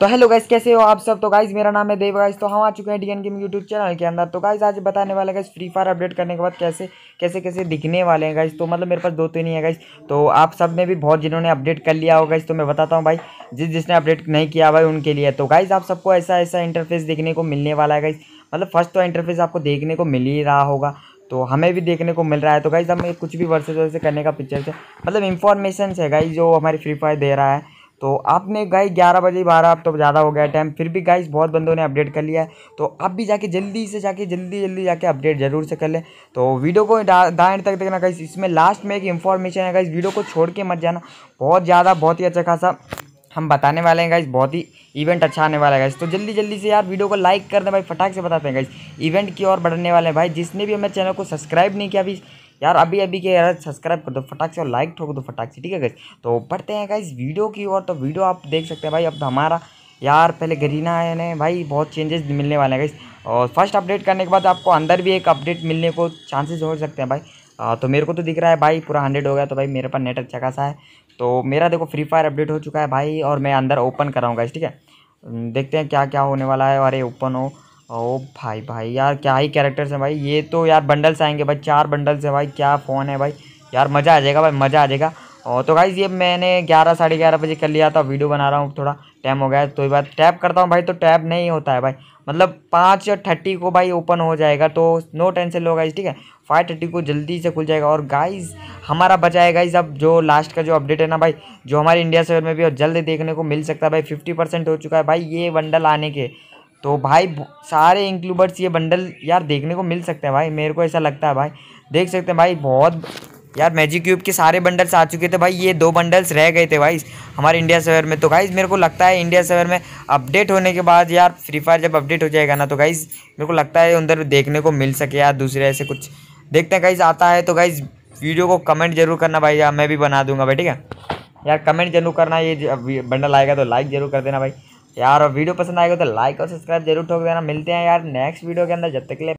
तो hello guys कैसे हो आप सब तो गाइस मेरा नाम है देव गाइस तो हम आ चुके हैं डीएन गेम यूट्यूब चैनल के अंदर तो गाइस आज बताने वाला गाइस फ्री फायर अपडेट करने के बाद कैसे कैसे कैसे दिखने वाले हैं गाइस तो मतलब मेरे पास दो तीन ही है गाइस तो आप सब में भी बहुत जिन्होंने अपडेट कर लिया होगा इस तो मैं बताता हूँ भाई जिस जिसने अपडेट नहीं किया भाई उनके लिए तो गाइज आप सबको ऐसा ऐसा इंटरफेस देखने को मिलने वाला है गाइज मतलब फर्स्ट तो इंटरफेस आपको देखने को मिल ही रहा होगा तो हमें भी देखने को मिल रहा है तो गाइज हमें कुछ भी वर्सेज वर्से करने का पिक्चर से मतलब इन्फॉर्मेशन है गाइज जो हमारी फ्री फायर दे रहा है तो आपने गाइस ग्यारह बजे बारह अब तो ज़्यादा हो गया टाइम फिर भी गाइस बहुत बंदों ने अपडेट कर लिया है तो आप भी जाके जल्दी से जाके जल्दी जल्दी जाके अपडेट जरूर से कर लें तो वीडियो को दाएँ तक देखना गाइस इसमें लास्ट में एक इन्फॉर्मेशन है गाइस वीडियो को छोड़ के मत जाना बहुत ज़्यादा बहुत ही अच्छा खासा हम बताने वाले हैं गाइस बहुत ही इवेंट अच्छा आने वाला है गाइस तो जल्दी जल्दी से यार वीडियो को लाइक कर दें भाई फटाक से बताते हैं गाइस इवेंट की ओर बढ़ने वाले हैं भाई जिसने भी हमारे चैनल को सब्सक्राइब नहीं किया अभी यार अभी अभी के यार सब्सक्राइब कर दो फटाक से और लाइक ठोक दो फटाक से ठीक है गई तो बढ़ते हैं गाइज वीडियो की और तो वीडियो आप देख सकते हैं भाई अब तो हमारा यार पहले गरीना है ने भाई बहुत चेंजेस मिलने वाले हैं गाइज और फर्स्ट अपडेट करने के बाद आपको अंदर भी एक अपडेट मिलने को चांसेस हो सकते हैं भाई आ, तो मेरे को तो दिख रहा है भाई पूरा हंड्रेड हो गया तो भाई मेरे पास नेट अच्छा खासा है तो मेरा देखो फ्री फायर अपडेट हो चुका है भाई और मैं अंदर ओपन कराऊँगा इस ठीक है देखते हैं क्या क्या होने वाला है अरे ओपन हो ओ भाई भाई यार क्या ही कैरेक्टर्स हैं भाई ये तो यार बंडल्स आएंगे भाई चार बंडल्स हैं भाई क्या फ़ोन है भाई यार मज़ा आ जाएगा भाई मज़ा आ जाएगा और तो गाइज़ ये मैंने ग्यारह साढ़े ग्यारह बजे कर लिया था वीडियो बना रहा हूँ थोड़ा टाइम हो गया तो ये बात टैप करता हूँ भाई तो टैप नहीं होता है भाई मतलब पाँच थर्टी को भाई ओपन हो जाएगा तो नो टेंशन लो गाइज ठीक है फाइव थर्टी को जल्दी से खुल जाएगा और गाइज हमारा बचा है गाइज अब जो लास्ट का जो अपडेट है ना भाई जो हमारे इंडिया सर्वर में भी और जल्द देखने को मिल सकता है भाई फिफ्टी परसेंट हो चुका है भाई ये वंडल आने के तो भाई सारे इंक्लूबर्स ये बंडल यार देखने को मिल सकते हैं भाई मेरे को ऐसा लगता है भाई देख सकते हैं भाई बहुत यार मैजिक क्यूब के सारे बंडल्स आ चुके थे भाई ये दो बंडल्स रह गए थे भाई हमारे इंडिया सेवर में तो गाइज़ मेरे को लगता है इंडिया सेवर में अपडेट होने के बाद यार फ्री फायर जब अपडेट हो जाएगा ना तो गाइज़ मेरे को लगता है उधर देखने को मिल सके यार दूसरे ऐसे कुछ देखते हैं गाइज़ आता है तो गाइज़ वीडियो को कमेंट जरूर करना भाई यार मैं भी बना दूंगा भाई ठीक है यार कमेंट जरूर करना ये बंडल आएगा तो लाइक जरूर कर देना भाई यार वीडियो पसंद आएगा तो लाइक और सब्सक्राइब जरूर ठोक देना मिलते हैं यार नेक्स्ट वीडियो के अंदर जब तक ले